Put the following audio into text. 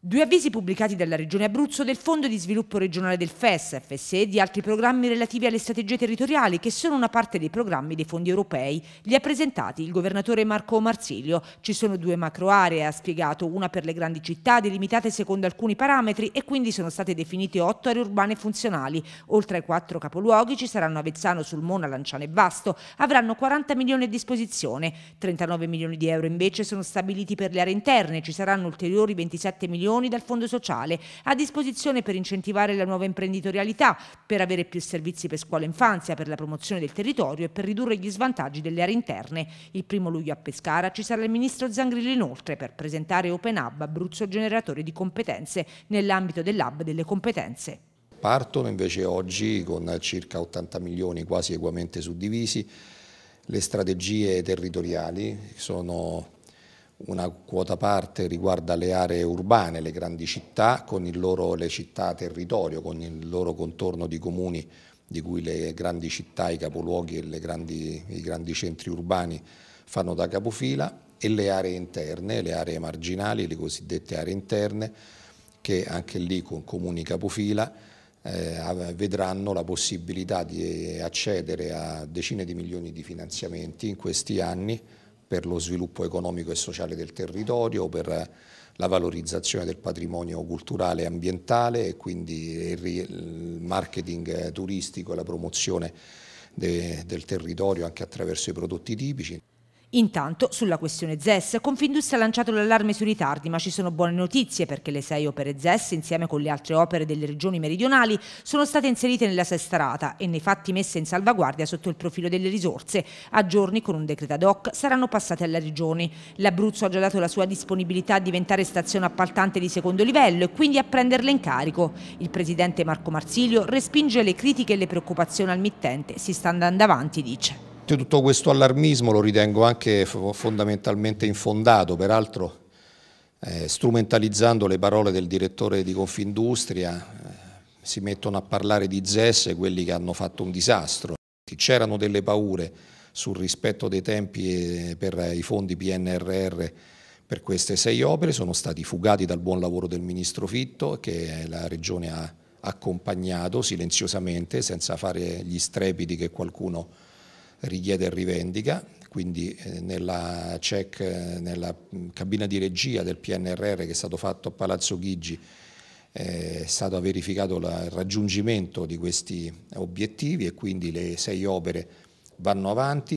Due avvisi pubblicati dalla Regione Abruzzo del Fondo di Sviluppo Regionale del FES, FSE e di altri programmi relativi alle strategie territoriali che sono una parte dei programmi dei fondi europei. Li ha presentati il governatore Marco Marsilio. Ci sono due macro aree, ha spiegato, una per le grandi città delimitate secondo alcuni parametri e quindi sono state definite otto aree urbane funzionali. Oltre ai quattro capoluoghi ci saranno Avezzano, Sulmona, Lanciano e Vasto. Avranno 40 milioni a disposizione. 39 milioni di euro invece sono stabiliti per le aree interne, ci saranno ulteriori 27 milioni milioni dal Fondo Sociale a disposizione per incentivare la nuova imprenditorialità, per avere più servizi per scuola e infanzia, per la promozione del territorio e per ridurre gli svantaggi delle aree interne. Il primo luglio a Pescara ci sarà il ministro Zangrillo inoltre per presentare Open Hub Abruzzo generatore di competenze nell'ambito dell'hub delle competenze. Partono invece oggi con circa 80 milioni quasi eguamente suddivisi le strategie territoriali sono una quota parte riguarda le aree urbane, le grandi città, con il loro, le città territorio, con il loro contorno di comuni di cui le grandi città, i capoluoghi e grandi, i grandi centri urbani fanno da capofila e le aree interne, le aree marginali, le cosiddette aree interne, che anche lì con comuni capofila eh, vedranno la possibilità di accedere a decine di milioni di finanziamenti in questi anni per lo sviluppo economico e sociale del territorio, per la valorizzazione del patrimonio culturale e ambientale e quindi il marketing turistico e la promozione de, del territorio anche attraverso i prodotti tipici. Intanto, sulla questione ZES, Confindustria ha lanciato l'allarme sui ritardi, ma ci sono buone notizie perché le sei opere ZES, insieme con le altre opere delle regioni meridionali, sono state inserite nella sesta rata e nei fatti messe in salvaguardia sotto il profilo delle risorse. A giorni, con un decreto ad hoc, saranno passate alle regioni. L'Abruzzo ha già dato la sua disponibilità a diventare stazione appaltante di secondo livello e quindi a prenderle in carico. Il presidente Marco Marsilio respinge le critiche e le preoccupazioni al mittente. Si sta andando avanti, dice. Io tutto questo allarmismo lo ritengo anche fondamentalmente infondato, peraltro eh, strumentalizzando le parole del direttore di Confindustria, eh, si mettono a parlare di ZES quelli che hanno fatto un disastro. C'erano delle paure sul rispetto dei tempi per eh, i fondi PNRR per queste sei opere, sono stati fugati dal buon lavoro del ministro Fitto che eh, la Regione ha accompagnato silenziosamente senza fare gli strepiti che qualcuno richiede e rivendica, quindi eh, nella check, eh, nella cabina di regia del PNRR che è stato fatto a Palazzo Chigi eh, è stato verificato la, il raggiungimento di questi obiettivi e quindi le sei opere vanno avanti.